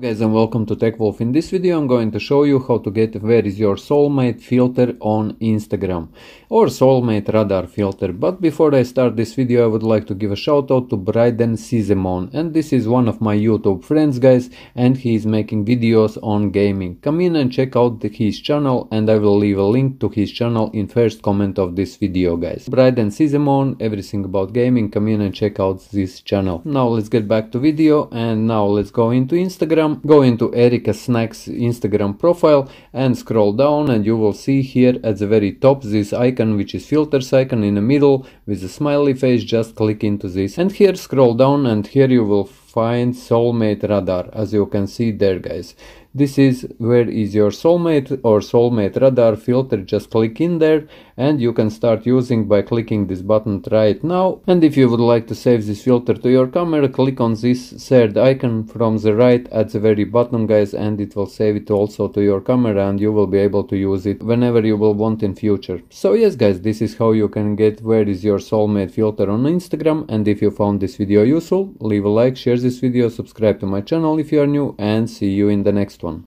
guys and welcome to TechWolf. In this video I'm going to show you how to get where is your soulmate filter on Instagram or soulmate radar filter. But before I start this video I would like to give a shout out to Bryden Sizemon and this is one of my YouTube friends guys and he is making videos on gaming. Come in and check out the, his channel and I will leave a link to his channel in first comment of this video guys. Bryden Sizemon, everything about gaming, come in and check out this channel. Now let's get back to video and now let's go into Instagram Instagram, go into Erika Snack's Instagram profile and scroll down and you will see here at the very top this icon which is filters icon in the middle with a smiley face, just click into this and here scroll down and here you will find Soulmate Radar as you can see there guys. This is where is your soulmate or soulmate radar filter. Just click in there and you can start using by clicking this button right now. And if you would like to save this filter to your camera, click on this third icon from the right at the very bottom guys and it will save it also to your camera and you will be able to use it whenever you will want in future. So yes guys, this is how you can get where is your soulmate filter on Instagram and if you found this video useful, leave a like, share this video, subscribe to my channel if you are new and see you in the next one.